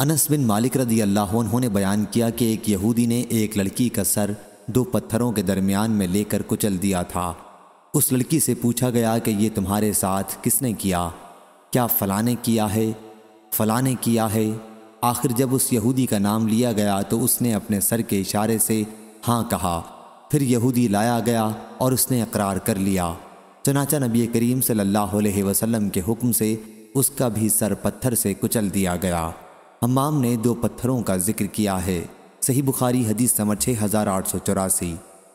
अनस बिन मालिक रदी अल्लाह ने बयान किया कि एक यहूदी ने एक लड़की का सर दो पत्थरों के दरमियान में लेकर कुचल दिया था उस लड़की से पूछा गया कि ये तुम्हारे साथ किसने किया क्या फ़लाने किया है फ़लाने किया है आखिर जब उस यहूदी का नाम लिया गया तो उसने अपने सर के इशारे से हाँ कहा फिर यहूदी लाया गया और उसने अकरार कर लिया चनाचा नबी करीम सल्ला वसम के हुक्म से उसका भी सर पत्थर से कुचल दिया गया हमाम ने दो पत्थरों का जिक्र किया है सही बुखारी हदीस समर छः हज़ार आठ सौ चौरासी